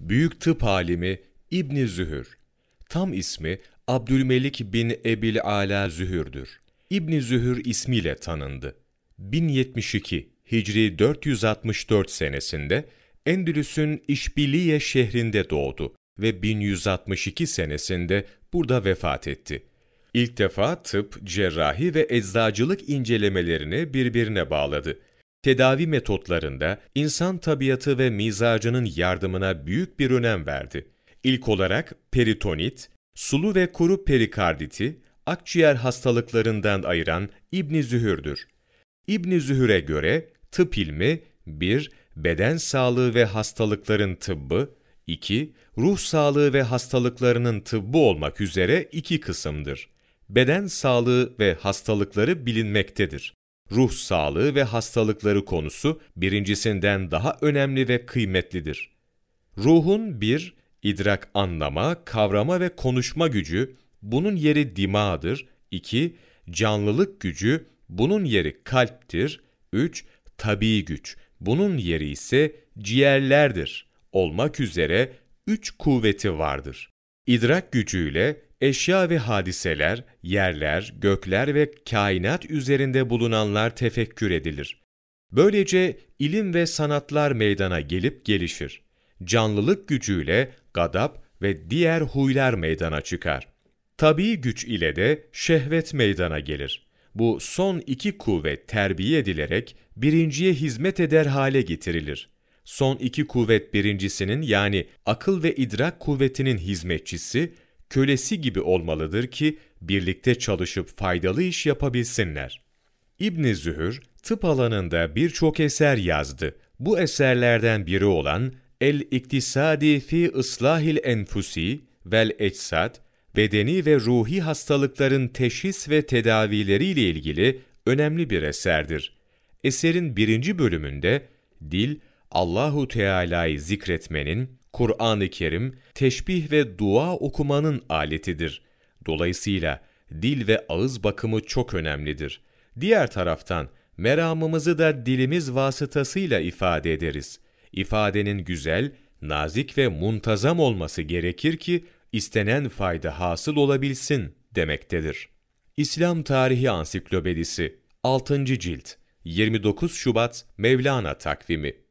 Büyük tıp alimi İbni Zühür. Tam ismi Abdülmelik bin Ebil Ala Zühür'dür. İbni Zühür ismiyle tanındı. 1072 Hicri 464 senesinde Endülüs'ün İşbiliye şehrinde doğdu ve 1162 senesinde burada vefat etti. İlk defa tıp, cerrahi ve eczacılık incelemelerini birbirine bağladı tedavi metotlarında insan tabiatı ve mizacının yardımına büyük bir önem verdi. İlk olarak peritonit, sulu ve kuru perikarditi, akciğer hastalıklarından ayıran İbn Zühür'dür. İbn Zühür'e göre tıp ilmi 1. Beden sağlığı ve hastalıkların tıbbı 2. Ruh sağlığı ve hastalıklarının tıbbı olmak üzere iki kısımdır. Beden sağlığı ve hastalıkları bilinmektedir ruh sağlığı ve hastalıkları konusu birincisinden daha önemli ve kıymetlidir. Ruhun bir, idrak anlama, kavrama ve konuşma gücü, bunun yeri dimağdır. 2. Canlılık gücü, bunun yeri kalptir. 3. Tabii güç, bunun yeri ise ciğerlerdir. Olmak üzere üç kuvveti vardır. İdrak gücüyle eşya ve hadiseler, yerler, gökler ve kainat üzerinde bulunanlar tefekkür edilir. Böylece ilim ve sanatlar meydana gelip gelişir. Canlılık gücüyle gadap ve diğer huylar meydana çıkar. Tabii güç ile de şehvet meydana gelir. Bu son iki kuvvet terbiye edilerek birinciye hizmet eder hale getirilir. Son iki kuvvet birincisinin yani akıl ve idrak kuvvetinin hizmetçisi, kölesi gibi olmalıdır ki birlikte çalışıp faydalı iş yapabilsinler. İbni Zühür tıp alanında birçok eser yazdı. Bu eserlerden biri olan El-İktisadi fi Islahil Enfusi vel Ecsad, bedeni ve ruhi hastalıkların teşhis ve tedavileri ile ilgili önemli bir eserdir. Eserin birinci bölümünde dil, Allahu Teala'yı zikretmenin, Kur'an-ı Kerim teşbih ve dua okumanın aletidir. Dolayısıyla dil ve ağız bakımı çok önemlidir. Diğer taraftan meramımızı da dilimiz vasıtasıyla ifade ederiz. İfadenin güzel, nazik ve muntazam olması gerekir ki istenen fayda hasıl olabilsin demektedir. İslam Tarihi Ansiklopedisi 6. Cilt 29 Şubat Mevlana Takvimi